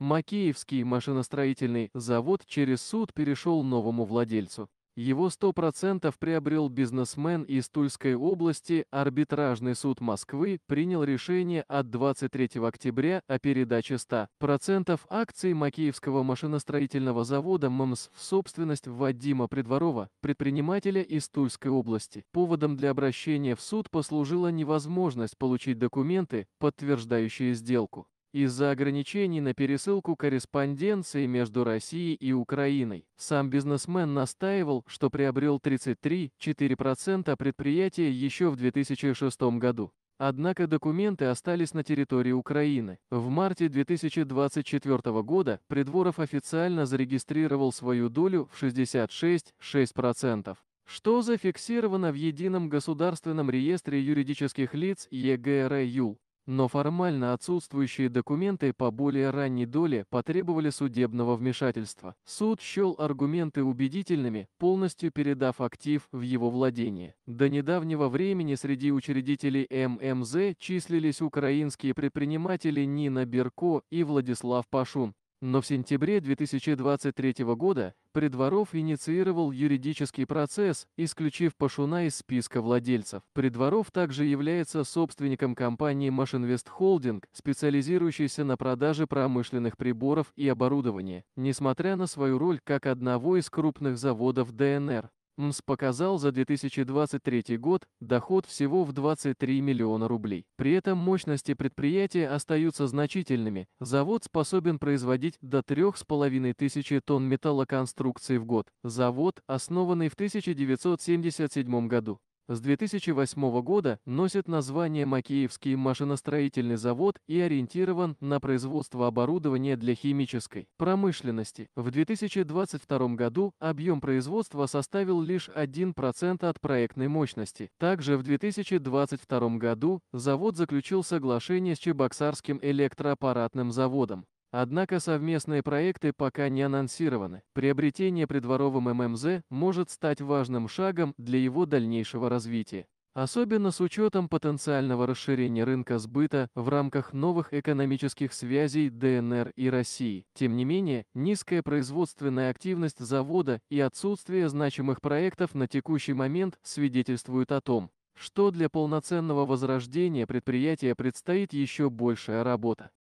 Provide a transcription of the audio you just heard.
Макеевский машиностроительный завод через суд перешел новому владельцу. Его 100% приобрел бизнесмен из Тульской области, арбитражный суд Москвы принял решение от 23 октября о передаче 100% акций Макеевского машиностроительного завода ММС в собственность Вадима Придворова, предпринимателя из Тульской области. Поводом для обращения в суд послужила невозможность получить документы, подтверждающие сделку. Из-за ограничений на пересылку корреспонденции между Россией и Украиной, сам бизнесмен настаивал, что приобрел 33,4% предприятия еще в 2006 году. Однако документы остались на территории Украины. В марте 2024 года Придворов официально зарегистрировал свою долю в 66,6%. Что зафиксировано в Едином государственном реестре юридических лиц ЕГРЮ? но формально отсутствующие документы по более ранней доле потребовали судебного вмешательства. Суд счел аргументы убедительными, полностью передав актив в его владение. До недавнего времени среди учредителей ММЗ числились украинские предприниматели Нина Берко и Владислав Пашун. Но в сентябре 2023 года Придворов инициировал юридический процесс, исключив Пашуна из списка владельцев. Придворов также является собственником компании Машинвест Холдинг, специализирующейся на продаже промышленных приборов и оборудования. Несмотря на свою роль как одного из крупных заводов ДНР, МС показал за 2023 год доход всего в 23 миллиона рублей. При этом мощности предприятия остаются значительными. Завод способен производить до 3,5 тысячи тонн металлоконструкций в год. Завод, основанный в 1977 году, с 2008 года носит название Макеевский машиностроительный завод и ориентирован на производство оборудования для химической промышленности. В 2022 году объем производства составил лишь 1% от проектной мощности. Также в 2022 году завод заключил соглашение с Чебоксарским электроаппаратным заводом. Однако совместные проекты пока не анонсированы. Приобретение придворовым ММЗ может стать важным шагом для его дальнейшего развития. Особенно с учетом потенциального расширения рынка сбыта в рамках новых экономических связей ДНР и России. Тем не менее, низкая производственная активность завода и отсутствие значимых проектов на текущий момент свидетельствуют о том, что для полноценного возрождения предприятия предстоит еще большая работа.